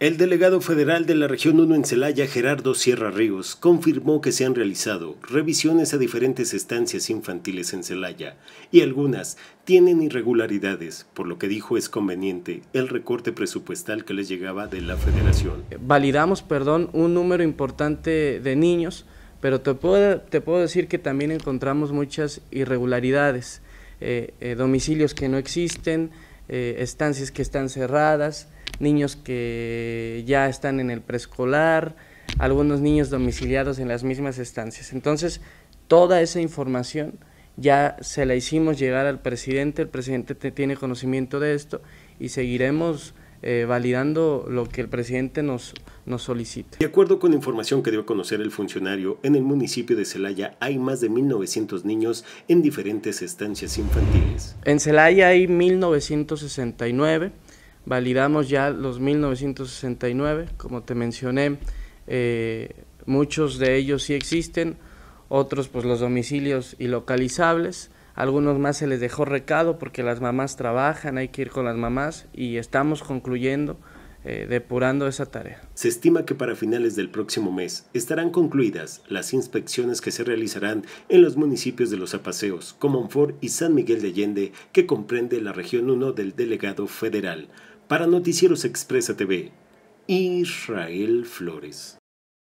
El delegado federal de la región 1 en Celaya, Gerardo Sierra Ríos, confirmó que se han realizado revisiones a diferentes estancias infantiles en Celaya y algunas tienen irregularidades, por lo que dijo es conveniente el recorte presupuestal que les llegaba de la federación. Validamos, perdón, un número importante de niños, pero te puedo, decir que también encontramos muchas irregularidades, eh, eh, domicilios que no existen, eh, estancias que están cerradas, niños que ya están en el preescolar, algunos niños domiciliados en las mismas estancias. Entonces, toda esa información ya se la hicimos llegar al presidente, el presidente tiene conocimiento de esto y seguiremos eh, validando lo que el presidente nos, nos solicita. De acuerdo con la información que dio a conocer el funcionario, en el municipio de Celaya hay más de 1.900 niños en diferentes estancias infantiles. En Celaya hay 1.969. Validamos ya los 1969, como te mencioné, eh, muchos de ellos sí existen, otros pues los domicilios y localizables, algunos más se les dejó recado porque las mamás trabajan, hay que ir con las mamás y estamos concluyendo eh, depurando esa tarea. Se estima que para finales del próximo mes estarán concluidas las inspecciones que se realizarán en los municipios de Los Apaseos, Comonfort y San Miguel de Allende, que comprende la región 1 del delegado federal. Para Noticieros Expresa TV, Israel Flores.